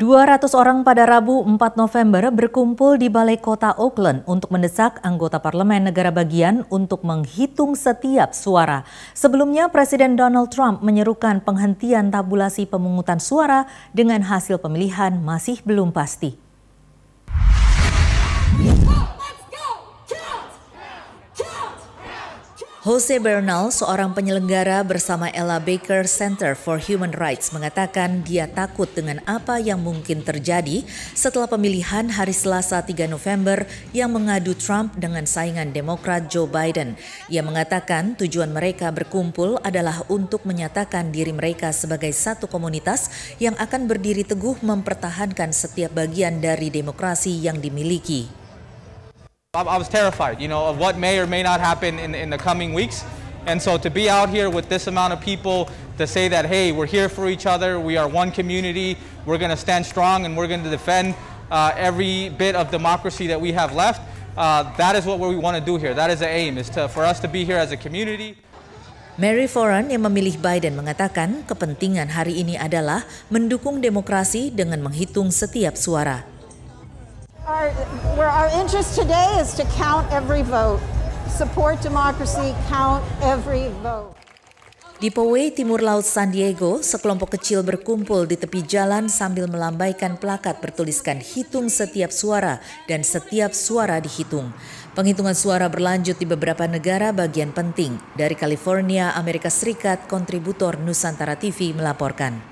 200 orang pada Rabu 4 November berkumpul di Balai Kota Auckland untuk mendesak anggota parlemen negara bagian untuk menghitung setiap suara. Sebelumnya Presiden Donald Trump menyerukan penghentian tabulasi pemungutan suara dengan hasil pemilihan masih belum pasti. Jose Bernal, seorang penyelenggara bersama Ella Baker Center for Human Rights, mengatakan dia takut dengan apa yang mungkin terjadi setelah pemilihan hari Selasa 3 November yang mengadu Trump dengan saingan Demokrat Joe Biden. Ia mengatakan tujuan mereka berkumpul adalah untuk menyatakan diri mereka sebagai satu komunitas yang akan berdiri teguh mempertahankan setiap bagian dari demokrasi yang dimiliki. I, was terrified, you know, of what may or may not happen in, in the coming weeks. And so to be out here with this amount of people to say that, hey, we're here for each other, we are one community, we're going to stand strong and we're going to defend uh, every bit of democracy that we have left, uh, that is what we want to do here. That is the aim, is to, for us to be here as a community. Mary Foran yang memilih Biden mengatakan kepentingan hari ini adalah mendukung demokrasi dengan menghitung setiap suara. Our, where our interest today is to count every vote. Support democracy, count every vote. Di Poway, Timur Laut San Diego, sekelompok kecil berkumpul di tepi jalan sambil melambaikan plakat bertuliskan hitung setiap suara dan setiap suara dihitung. Penghitungan suara berlanjut di beberapa negara bagian penting. Dari California, Amerika Serikat, kontributor Nusantara TV melaporkan.